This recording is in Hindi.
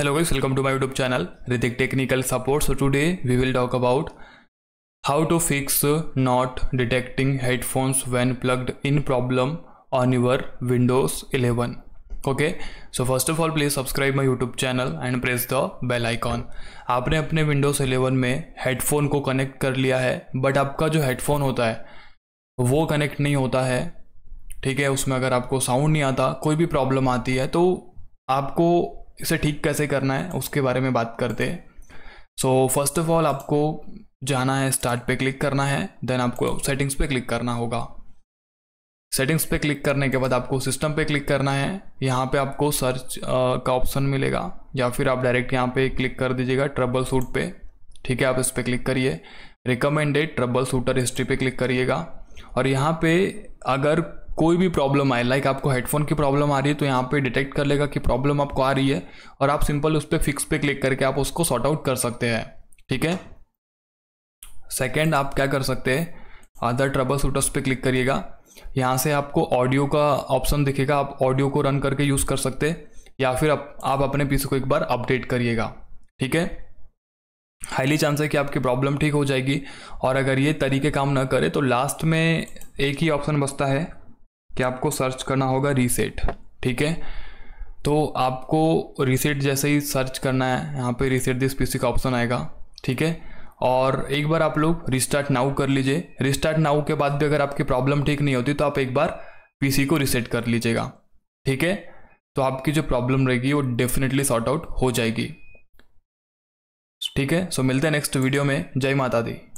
Hello guys, welcome to my YouTube channel Ritik Technical Support. So today we will talk about how to fix not detecting headphones when plugged in problem on your Windows 11. Okay, so first of all please subscribe my YouTube channel and press the bell icon. आपने अपने Windows 11 में हेडफोन को कनेक्ट कर लिया है बट आपका जो हेडफोन होता है वो कनेक्ट नहीं होता है ठीक है उसमें अगर आपको साउंड नहीं आता कोई भी प्रॉब्लम आती है तो आपको इसे ठीक कैसे करना है उसके बारे में बात करते हैं सो फर्स्ट ऑफ ऑल आपको जाना है स्टार्ट पे क्लिक करना है देन आपको सेटिंग्स पे क्लिक करना होगा सेटिंग्स पे क्लिक करने के बाद आपको सिस्टम पे क्लिक करना है यहाँ पे आपको सर्च का ऑप्शन मिलेगा या फिर आप डायरेक्ट यहाँ पे क्लिक कर दीजिएगा ट्रबल सूट पे ठीक है आप इस पर क्लिक करिए रिकमेंडेड ट्रबल सूटर हिस्ट्री पे क्लिक करिएगा और यहाँ पे अगर कोई भी प्रॉब्लम आए लाइक आपको हेडफोन की प्रॉब्लम आ रही है तो यहाँ पे डिटेक्ट कर लेगा कि प्रॉब्लम आपको आ रही है और आप सिंपल उस पर फिक्स पे क्लिक करके आप उसको सॉर्ट आउट कर सकते हैं ठीक है सेकेंड आप क्या कर सकते हैं अदर ट्रबल सूटर्स पे क्लिक करिएगा यहाँ से आपको ऑडियो का ऑप्शन दिखेगा आप ऑडियो को रन करके यूज़ कर सकते हैं या फिर आप, आप अपने पीसी को एक बार अपडेट करिएगा ठीक है हाईली चांस है कि आपकी प्रॉब्लम ठीक हो जाएगी और अगर ये तरीके काम ना करे तो लास्ट में एक ही ऑप्शन बचता है कि आपको सर्च करना होगा रीसेट ठीक है तो आपको रीसेट जैसे ही सर्च करना है यहाँ पे रीसेट दिस पीसी का ऑप्शन आएगा ठीक है और एक बार आप लोग रिस्टार्ट नाउ कर लीजिए रिस्टार्ट नाउ के बाद भी अगर आपकी प्रॉब्लम ठीक नहीं होती तो आप एक बार पीसी को रिसेट कर लीजिएगा ठीक है तो आपकी जो प्रॉब्लम रहेगी वो डेफिनेटली सॉर्ट आउट हो जाएगी ठीक है सो मिलते हैं नेक्स्ट वीडियो में जय माता दी